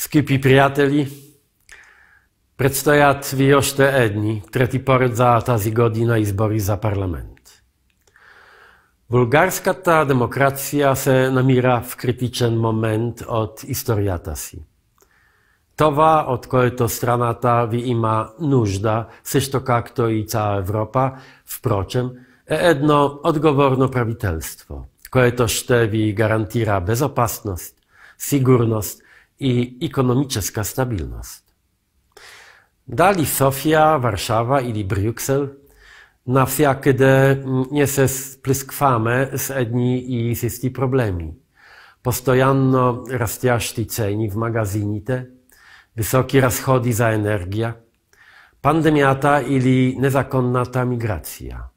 Skupi prijatelji, predstojat vi još te edni, treti pored za tazi godina no izbori za parlament. Bulgarska ta demokracija se namira v kritičen moment od istorijata si. od от което страната ви има нужда, също както и цяла Европа, впрочем, е едно отговорно правителство, което ще ви гарантира безопасност, сигурност – i ekonomiczna stabilność. Dali Sofia, Warszawa ili Bruksel na wsia, mm, nie se spliskwamy z jedni i z problemi. Postojanno rastiaszty ceni w магазините, wysoki rozchody za energia, pandemiata ili ta migracja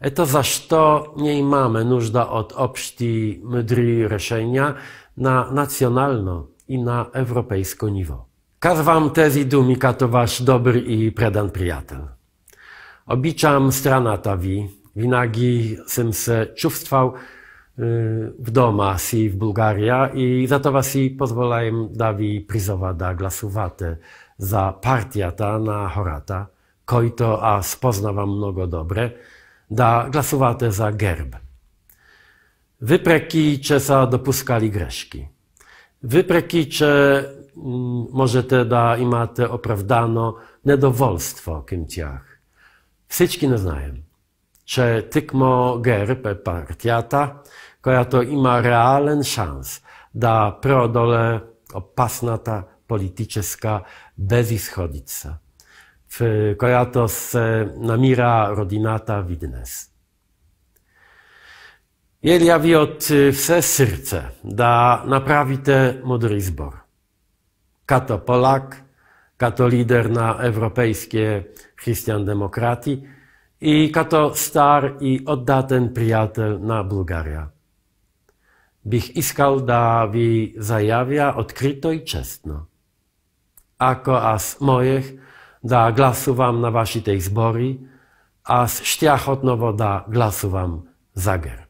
eto zaś to nie mamy nużda od obszty mdry решения na nacjonalno i na europejsko niwo. Kaz wam tezi dumi, to wasz dobry i predan przyjaciel. Obiczam strana ta wi winagi sym se czuwstwał y, w doma si w Bułgaria i za to was i pozwolajem dawi prizowa da glasuwate za partia ta na horata, kojto a spozna wam mnogo dobre, da glasowate za GERB. Wyprekijcie sa dopuskali cze mm, może te da imate oprawdano, nedowolstwo kim tjah. nie ne znajem, tykmo tikmo GERB je partijata koja to ima realen szans da prodole opasnata političeska bezishodica w Koratos e, Namira Rodinata Widnes. Jelja vi e, od vse serce da te modri zbor. Kato Polak, kato lider na europejskie hrišćan-demokrati i kato star i oddaten przyjaciel na Bułgaria. Bih iskal da wi zajavia odkryto i čestno. Ako as mojech, da glasu wam na wasi tej zbori, a z šťahotno voda glasu vam zager.